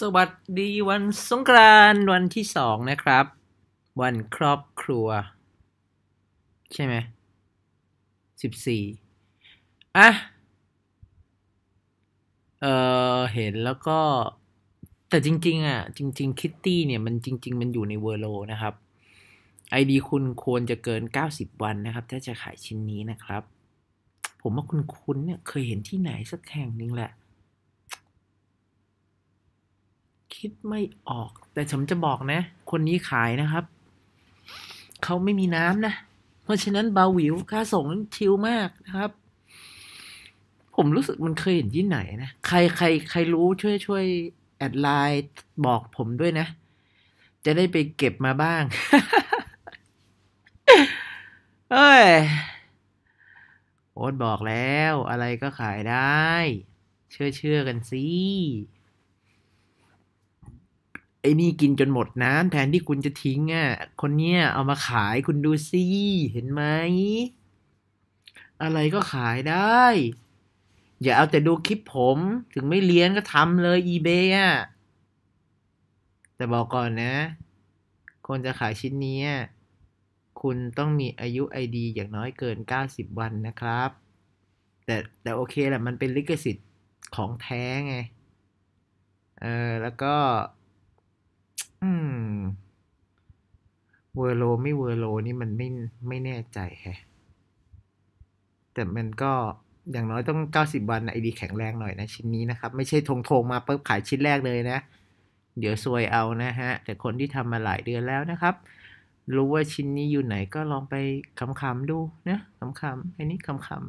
สวัสดีวันสงกรานต์วันที่สองนะครับ วันครอบครัว ใช่ไหมสิบสี่อ่ะ เออเห็นแล้วก็แต่จริง ๆ อ่ะ จริง ๆ คิตตี้เนี่ย มันจริง ๆ มันอยู่ในเวอร์โล นะครับไอดีคุณควรจะเกินเก้าสิบวันนะครับ ถ้าจะขายชิ้นนี้นะครับ ผมว่าคุณคุณเนี่ย เคยเห็นที่ไหนสักแห่งหนึ่งแหละคิดไม่ออกแต่ผมจะบอกนะ คนนี้ขายนะครับ เขาไม่มีน้ำนะ เพราะฉะนั้นบาวิวค่าส่งชิวมากนะครับ ผมรู้สึกมันเคยเห็นที่ไหนนะใครใครใครรู้ช่วยช่วยแอดไลน์บอกผมด้วยนะ จะได้ไปเก็บมาบ้างเอ้ยโอ๊ตบอกแล้ว อะไรก็ขายได้ เชื่อเชื่อกันสิไอ้นี่กินจนหมดน้ำแทนที่คุณจะทิ้งอะ่ะ คนเนี้ยเอามาขายคุณดูสิ เห็นไหม อะไรก็ขายได้ อย่าเอาแต่ดูคลิปผมถึงไม่เลี้ยนก็ทำเลยอีเบย์อ่ะ แต่บอกก่อนนะ คนจะขายชิ้นนี้ คุณต้องมีอายุไอดีอย่างน้อยเกิน 90 วันนะครับ แต่แต่โอเคแหละมันเป็นลิขสิทธิ์ของแท้ไง เออ แล้วก็เวอร์โลไม่เวอร์โลนี่มันไม่ไม่แน่ใจแฮะแต่มันก็อย่างน้อยต้องเก้าสิบวันไอดีแข็งแรงหน่อยนะ ชิ้นนี้นะครับไม่ใช่ทงทงมาปุ๊บขายชิ้นแรกเลยนะ เดี๋ยวซวยเอานะฮะแต่คนที่ทำมาหลายเดือนแล้วนะครับ รู้ว่าชิ้นนี้อยู่ไหนก็ลองไปคำๆดูนะคำๆอ้นี้คำๆ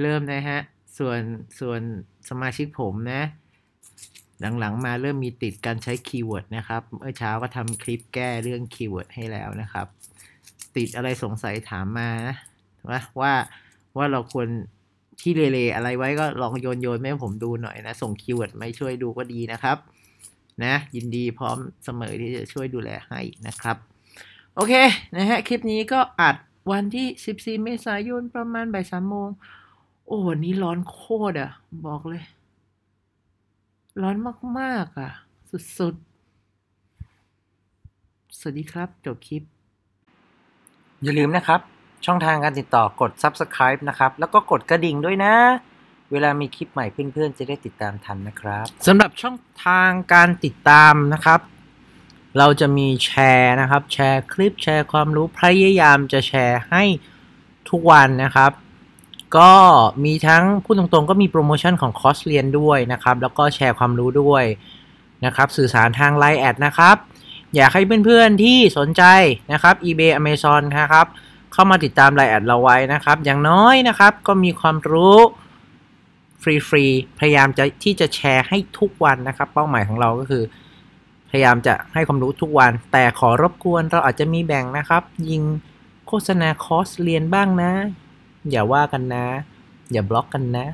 เริ่มนะฮะส่วนส่วนสมาชิกผมนะหลัง ๆ มาเริ่มมีติดการใช้คีย์เวิร์ดนะครับเมื่อเช้าก็ทำคลิปแก้เรื่องคีย์เวิร์ดให้แล้วนะครับ ติดอะไรสงสัยถามมานะ ว่าว่าเราควรที่เลเลอะไรไว้ก็ลองโยนโยนให้ผมดูหน่อยนะ ส่งคีย์เวิร์ดไม่ช่วยดูก็ดีนะครับ นะ ยินดีพร้อมเสมอที่จะช่วยดูแลให้นะครับ โอเค นะฮะ คลิปนี้ก็อัดวันที่ 14 เมษายนประมาณบ่ายสามโมง โอ้วันนี้ร้อนโคตรอ่ะ บอกเลยร้อนมาก ๆ อ่ะสุด ๆ สวัสดีครับจบคลิป อย่าลืมนะครับ ช่องทางการติดต่อกด subscribe นะครับ แล้วก็กดกระดิ่งด้วยนะ เวลามีคลิปใหม่ เพื่อนๆ จะได้ติดตามทันนะครับสำหรับช่องทางการติดตามนะครับ เราจะมีแชร์นะครับ แชร์คลิปแชร์ความรู้พยายามจะแชร์ให้ทุกวันนะครับก็มีทั้งพูดตรงๆ ก็มีโปรโมชั่นของคอร์สเรียนด้วยนะครับแล้วก็แชร์ความรู้ด้วยนะครับ สื่อสารทางไลน์แอดนะครับ อยากให้เพื่อนๆที่สนใจนะครับ eBay Amazon นะครับเข้ามาติดตามไลน์แอดเราไว้นะครับ อย่างน้อยนะครับก็มีความรู้ฟรีๆพยายามจะที่จะแชร์ให้ทุกวันนะครับ เป้าหมายของเราก็คือ พยายามจะให้ความรู้ทุกวัน แต่ขอรบกวนเราอาจจะมีแบ่งนะครับ ยิงโฆษณาคอร์สเรียนบ้างนะอย่าว่ากันนะ อย่าบล็อกกันนะ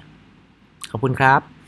ขอบคุณครับ